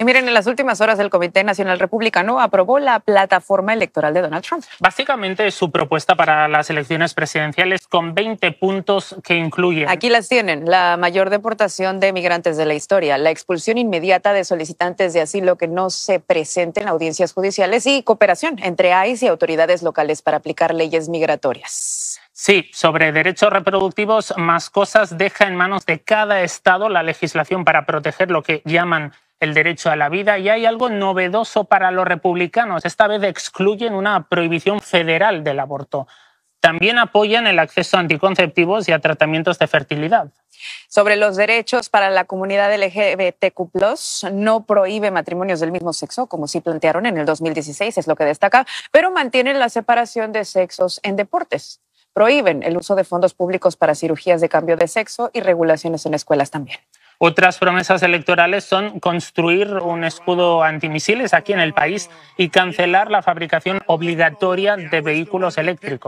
Y miren, en las últimas horas el Comité Nacional Republicano aprobó la plataforma electoral de Donald Trump. Básicamente su propuesta para las elecciones presidenciales con 20 puntos que incluyen. Aquí las tienen, la mayor deportación de migrantes de la historia, la expulsión inmediata de solicitantes de asilo que no se presenten a audiencias judiciales y cooperación entre AIS y autoridades locales para aplicar leyes migratorias. Sí, sobre derechos reproductivos, más cosas deja en manos de cada estado la legislación para proteger lo que llaman el derecho a la vida y hay algo novedoso para los republicanos. Esta vez excluyen una prohibición federal del aborto. También apoyan el acceso a anticonceptivos y a tratamientos de fertilidad. Sobre los derechos para la comunidad LGBTQ, no prohíbe matrimonios del mismo sexo, como sí plantearon en el 2016, es lo que destaca, pero mantienen la separación de sexos en deportes. Prohíben el uso de fondos públicos para cirugías de cambio de sexo y regulaciones en escuelas también. Otras promesas electorales son construir un escudo antimisiles aquí en el país y cancelar la fabricación obligatoria de vehículos eléctricos.